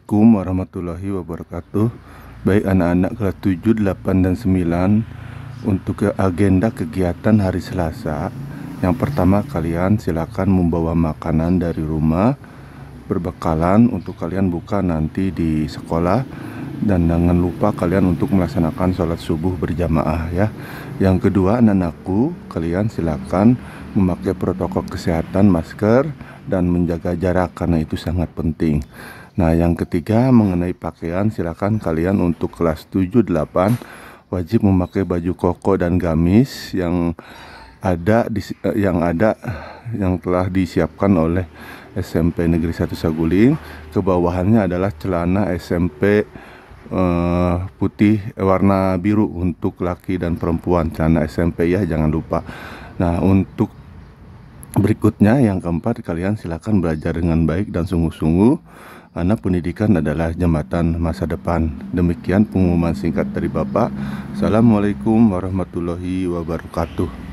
Assalamualaikum warahmatullahi wabarakatuh Baik anak-anak kelas 7, 8, dan 9 Untuk agenda kegiatan hari Selasa Yang pertama kalian silakan membawa makanan dari rumah Berbekalan untuk kalian buka nanti di sekolah Dan jangan lupa kalian untuk melaksanakan sholat subuh berjamaah ya Yang kedua anak-anakku kalian silakan memakai protokol kesehatan masker dan menjaga jarak karena itu sangat penting Nah, yang ketiga mengenai pakaian, silakan kalian untuk kelas 7 8 wajib memakai baju koko dan gamis yang ada di, eh, yang ada yang telah disiapkan oleh SMP Negeri 1 Saguling. Kebawahannya adalah celana SMP eh, putih eh, warna biru untuk laki dan perempuan celana SMP ya jangan lupa. Nah, untuk berikutnya yang keempat kalian silakan belajar dengan baik dan sungguh-sungguh Anak pendidikan adalah jembatan masa depan. Demikian pengumuman singkat dari Bapak. Assalamualaikum warahmatullahi wabarakatuh.